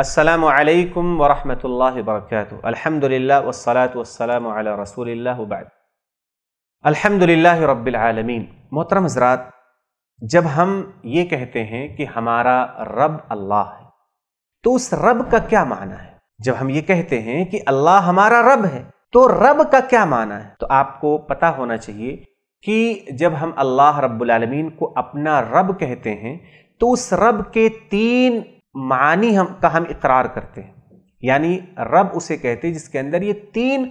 असलकम वरहमत ला वरक अलहमदिल्ला वसलात वसलम रसूल अलहमदिल्ला रबालमीन मोहतरम हजरात जब हम ये कहते हैं कि हमारा रब अल्लाह है तो उस रब का क्या माना है जब हम ये कहते हैं कि अल्लाह हमारा रब है तो रब का क्या माना है तो आपको पता होना चाहिए कि जब हम अल्लाह रब्बुल रबालमीन को अपना रब कहते हैं तो उस रब के तीन मानी हम का हम इकरार करते हैं यानी रब उसे कहते हैं जिसके अंदर ये तीन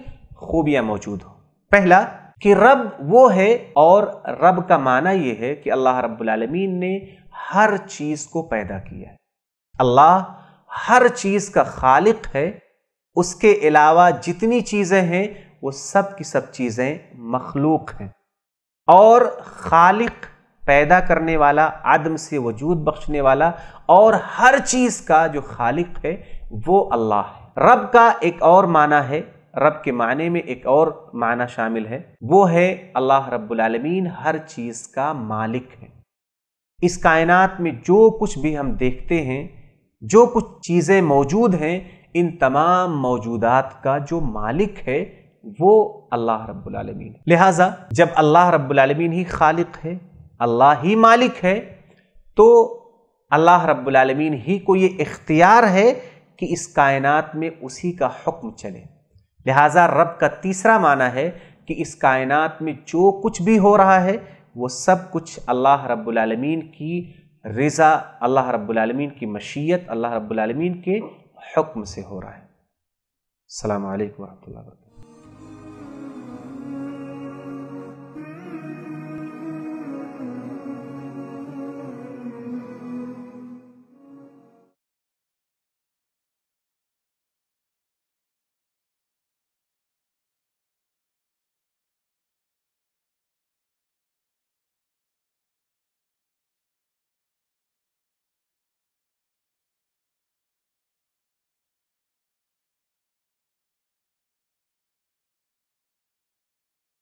खूबियां मौजूद हो पहला कि रब वो है और रब का माना ये है कि अल्लाह रब्लमीन ने हर चीज़ को पैदा किया है अल्लाह हर चीज़ का खालिक है उसके अलावा जितनी चीज़ें हैं वो सब की सब चीज़ें मखलूक हैं और खालिक पैदा करने वाला आदम से वजूद बख्शने वाला और हर चीज़ का जो खालिक है वो अल्लाह है रब का एक और माना है रब के माने में एक और माना शामिल है वो है अल्लाह रब्बुलमीन हर चीज़ का मालिक है इस कायनात में जो कुछ भी हम देखते हैं जो कुछ चीज़ें मौजूद हैं इन तमाम मौजूदात का जो मालिक है वो अल्लाह रब्बुल रबालमीन लिहाजा जब अल्लाह रब्बुल रबालमीन ही खालिक है अल्लाह ही मालिक है तो अल्लाह रब्बुलमीन ही को ये इख्तियार है कि इस कायनात में उसी का हुक्म चले लिहाजा रब का तीसरा माना है कि इस कायनात में जो कुछ भी हो रहा है वो सब कुछ अल्लाह रब्बुलमीन की रज़ा अल्लाह रब्बुलमीन की मशीयत अल्लाह रब्बुलमीन के हुक्म से हो रहा है अल्लाम वरहमल वर्क